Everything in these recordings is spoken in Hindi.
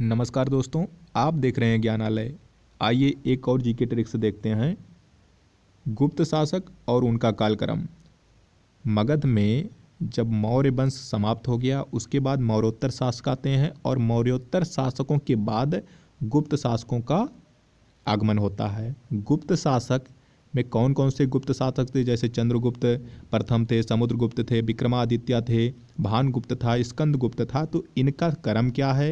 नमस्कार दोस्तों आप देख रहे हैं ज्ञानालय आइए एक और जीके ट्रिक्स देखते हैं गुप्त शासक और उनका कालक्रम मगध में जब मौर्य वंश समाप्त हो गया उसके बाद मौर्योत्तर शासक आते हैं और मौर्योत्तर शासकों के बाद गुप्त शासकों का आगमन होता है गुप्त शासक में कौन कौन से गुप्त शासक थे जैसे चंद्रगुप्त प्रथम थे समुद्रगुप्त थे विक्रमादित्य थे भानगुप्त था स्कंदगुप्त था तो इनका क्रम क्या है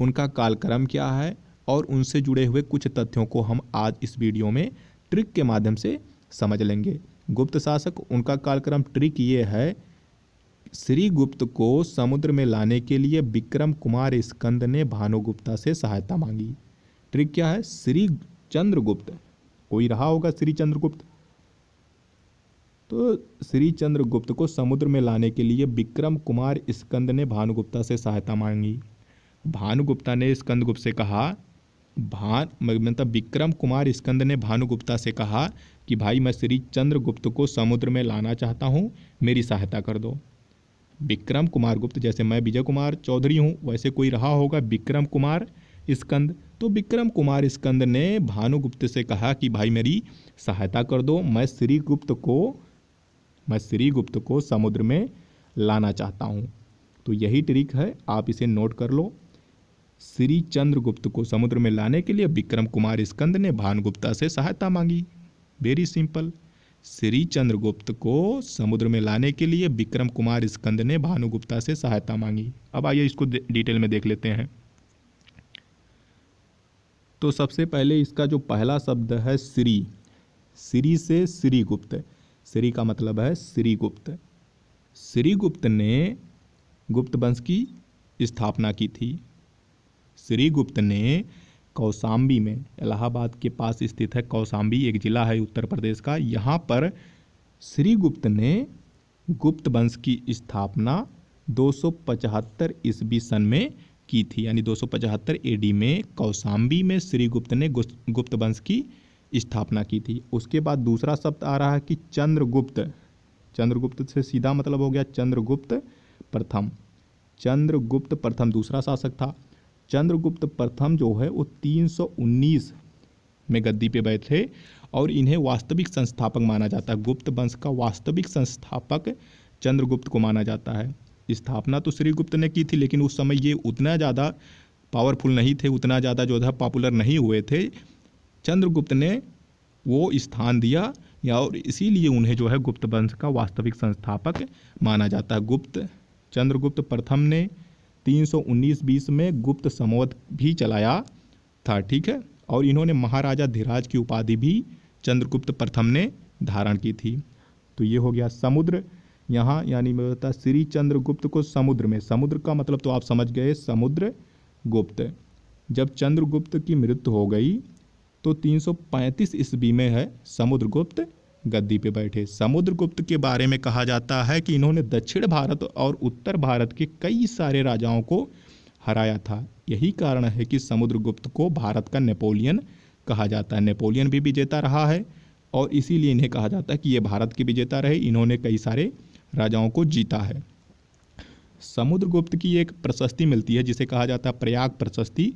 उनका कालक्रम क्या है और उनसे जुड़े हुए कुछ तथ्यों को हम आज इस वीडियो में ट्रिक के माध्यम से समझ लेंगे गुप्त शासक उनका कालक्रम ट्रिक ये है श्री गुप्त को समुद्र में लाने के लिए विक्रम कुमार स्कंद ने भानुगुप्ता से सहायता मांगी ट्रिक क्या है श्री चंद्रगुप्त कोई रहा होगा श्री चंद्रगुप्त तो श्री चंद्रगुप्त को समुद्र में लाने के लिए विक्रम कुमार स्कंद ने भानुगुप्ता से सहायता मांगी भानुगुप्ता ने स्कंदगुप्त से कहा भान मतलब विक्रम कुमार स्कंद ने भानुगुप्ता से कहा कि भाई मैं श्री चंद्रगुप्त को समुद्र में लाना चाहता हूँ मेरी सहायता कर दो विक्रम कुमार गुप्त जैसे मैं विजय कुमार चौधरी हूँ वैसे कोई रहा होगा विक्रम कुमार स्कंद तो विक्रम कुमार स्कंद ने भानुगुप्त से कहा कि भाई मेरी सहायता कर दो मैं श्री गुप्त को मैं श्री गुप्त को समुद्र में लाना चाहता हूँ तो यही ट्रिक है आप इसे नोट कर लो श्री चंद्रगुप्त को समुद्र में लाने के लिए विक्रम कुमार स्कंद ने भानुगुप्ता से सहायता मांगी वेरी सिंपल श्री चंद्रगुप्त को समुद्र में लाने के लिए विक्रम कुमार स्कंद ने भानुगुप्ता से सहायता मांगी अब आइए इसको डिटेल में देख लेते हैं तो सबसे पहले इसका जो पहला शब्द है श्री श्री से श्रीगुप्त श्री का मतलब है श्रीगुप्त श्रीगुप्त ने गुप्त वंश की स्थापना की थी श्री गुप्त ने कौसाम्बी में इलाहाबाद के पास स्थित है कौसाम्बी एक ज़िला है उत्तर प्रदेश का यहाँ पर श्री गुप्त ने गुप्त वंश की स्थापना 275 ईस्वी सन में की थी यानी 275 एडी में कौसाम्बी में श्रीगुप्त ने गुप्त वंश की स्थापना की थी उसके बाद दूसरा शब्द आ रहा है कि चंद्रगुप्त चंद्रगुप्त से सीधा मतलब हो गया चंद्रगुप्त प्रथम चंद्रगुप्त प्रथम दूसरा शासक था चंद्रगुप्त प्रथम जो है वो 319 में गद्दी पे बैठे और इन्हें वास्तविक संस्थापक माना जाता है गुप्त वंश का वास्तविक संस्थापक चंद्रगुप्त को माना जाता है स्थापना तो श्रीगुप्त ने की थी लेकिन उस समय ये उतना ज़्यादा पावरफुल नहीं थे उतना ज़्यादा जो था पॉपुलर नहीं हुए थे चंद्रगुप्त ने वो स्थान दिया या और इसीलिए उन्हें जो है गुप्त वंश का वास्तविक संस्थापक माना जाता है गुप्त चंद्रगुप्त प्रथम ने 319-20 में गुप्त समवत भी चलाया था ठीक है और इन्होंने महाराजा धीराज की उपाधि भी चंद्रगुप्त प्रथम ने धारण की थी तो ये हो गया समुद्र यहाँ यानी मैं बता श्री चंद्रगुप्त को समुद्र में समुद्र का मतलब तो आप समझ गए समुद्र गुप्त जब चंद्रगुप्त की मृत्यु हो गई तो 335 ईस्वी में है समुद्रगुप्त गद्दी पे बैठे समुद्रगुप्त के बारे में कहा जाता है कि इन्होंने दक्षिण भारत और उत्तर भारत के कई सारे राजाओं को हराया था यही कारण है कि समुद्रगुप्त को भारत का नेपोलियन कहा जाता है नेपोलियन भी विजेता रहा है और इसीलिए इन्हें कहा जाता है कि ये भारत के विजेता रहे इन्होंने कई सारे राजाओं को जीता है समुद्रगुप्त की एक प्रशस्ति मिलती है जिसे कहा जाता है प्रयाग प्रशस्ति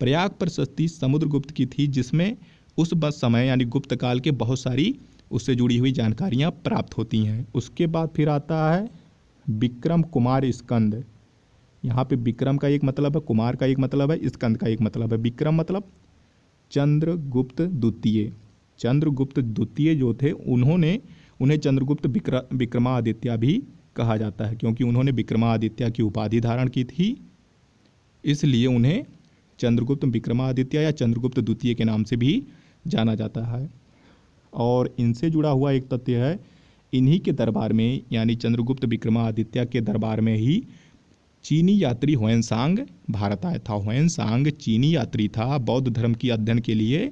प्रयाग प्रशस्ति समुद्रगुप्त की थी जिसमें उस समय यानी गुप्त काल के बहुत सारी उससे जुड़ी हुई जानकारियाँ प्राप्त होती हैं उसके बाद फिर आता है विक्रम कुमार स्कंद यहाँ पे विक्रम का एक मतलब है कुमार का एक मतलब है स्कंद का एक मतलब है विक्रम मतलब चंद्रगुप्त द्वितीय चंद्रगुप्त द्वितीय जो थे उन्होंने उन्हें चंद्रगुप्त विक्र विक्रमादित्य भी कहा जाता है क्योंकि उन्होंने विक्रमादित्य की उपाधि धारण की थी इसलिए उन्हें चंद्रगुप्त विक्रमादित्य या चंद्रगुप्त द्वितीय के नाम से भी जाना जाता है और इनसे जुड़ा हुआ एक तथ्य है इन्हीं के दरबार में यानी चंद्रगुप्त विक्रमादित्य के दरबार में ही चीनी यात्री होयनसांग भारत आया था होयनसांग चीनी यात्री था बौद्ध धर्म की अध्ययन के लिए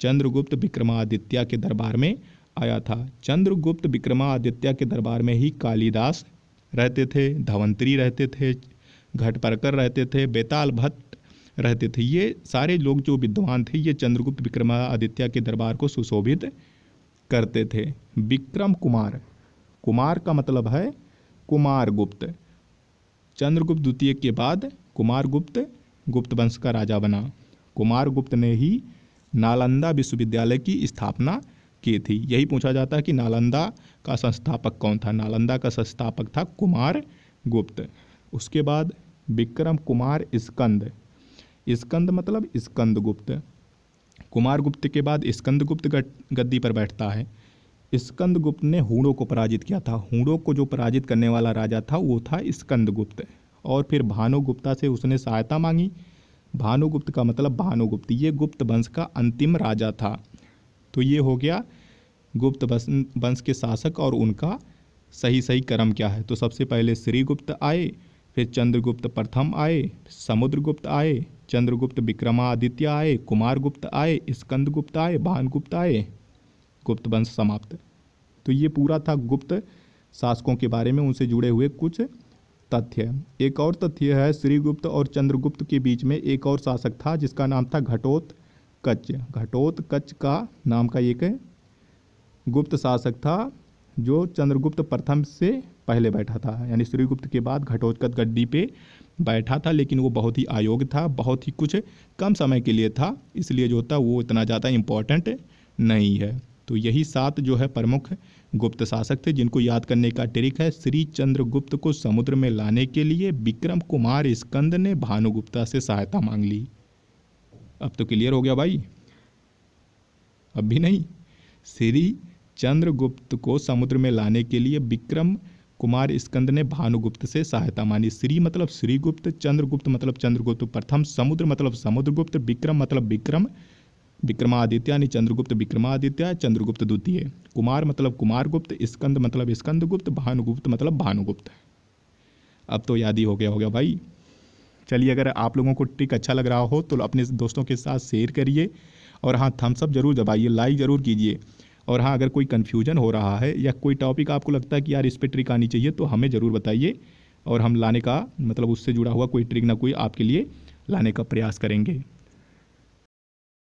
चंद्रगुप्त विक्रमादित्य के दरबार में आया था चंद्रगुप्त विक्रमादित्य के दरबार में ही कालिदास रहते थे धवंतरी रहते थे घटपरकर रहते थे बेताल भट्ट रहते थे ये सारे लोग जो विद्वान थे ये चंद्रगुप्त विक्रमादित्य के दरबार को सुशोभित करते थे विक्रम कुमार कुमार का मतलब है कुमार गुप्त चंद्रगुप्त द्वितीय के बाद कुमार गुप्त गुप्त वंश का राजा बना कुमार गुप्त ने ही नालंदा विश्वविद्यालय की स्थापना की थी यही पूछा जाता है कि नालंदा का संस्थापक कौन था नालंदा का संस्थापक था कुमार गुप्त उसके बाद विक्रम कुमार स्कंद स्कंद मतलब स्कंद गुप्त कुमार गुप्त के बाद स्कंदगुप्त गद्दी पर बैठता है स्कंदगुप्त ने हुड़ों को पराजित किया था हूड़ों को जो पराजित करने वाला राजा था वो था स्कंदगुप्त और फिर भानुगुप्ता से उसने सहायता मांगी भानुगुप्त का मतलब भानुगुप्त ये गुप्त वंश का अंतिम राजा था तो ये हो गया गुप्त वंश के शासक और उनका सही सही कर्म क्या है तो सबसे पहले श्रीगुप्त आए फिर चंद्रगुप्त प्रथम आए समुद्रगुप्त आए चंद्रगुप्त विक्रमादित्य आए कुमारगुप्त आए गुप्त आए भानगुप्त आए गुप्त वंश समाप्त तो ये पूरा था गुप्त शासकों के बारे में उनसे जुड़े हुए कुछ तथ्य एक और तथ्य है श्रीगुप्त और चंद्रगुप्त के बीच में एक और शासक था जिसका नाम था घटोत कच्च घटोत कच्च का नाम का एक गुप्त शासक था जो चंद्रगुप्त प्रथम से पहले बैठा था यानी श्रीगुप्त के बाद घटोत्कच गड्डी पे बैठा था लेकिन वो बहुत ही अयोग्य था बहुत ही कुछ कम समय के लिए था इसलिए जो था वो इतना ज़्यादा इम्पॉर्टेंट नहीं है तो यही सात जो है प्रमुख गुप्त शासक थे जिनको याद करने का ट्रिक है श्री चंद्रगुप्त को समुद्र में लाने के लिए विक्रम कुमार स्कंद ने भानुगुप्ता से सहायता मांग ली अब तो क्लियर हो गया भाई अब भी नहीं श्री चंद्रगुप्त को समुद्र में लाने के लिए विक्रम कुमार स्कंद ने भानुगुप्त से सहायता मानी श्री मतलब श्रीगुप्त चंद्रगुप्त मतलब चंद्रगुप्त प्रथम समुद्र मतलब समुद्रगुप्त विक्रम मतलब विक्रम विक्रमादित्य यानी चंद्रगुप्त विक्रमादित्य चंद्रगुप्त द्वितीय कुमार मतलब कुमारगुप्त स्कंद मतलब स्कंदगुप्त भानुगुप्त मतलब भानुगुप्त अब तो याद ही हो गया हो गया भाई चलिए अगर आप लोगों को ट्रिक अच्छा लग रहा हो तो अपने दोस्तों के साथ शेयर करिए और हाँ थम्सअप जरूर दबाइए लाइक ज़रूर कीजिए और हाँ अगर कोई कन्फ्यूजन हो रहा है या कोई टॉपिक आपको लगता है कि यार इस पर ट्रिक आनी चाहिए तो हमें ज़रूर बताइए और हम लाने का मतलब उससे जुड़ा हुआ कोई ट्रिक ना कोई आपके लिए लाने का प्रयास करेंगे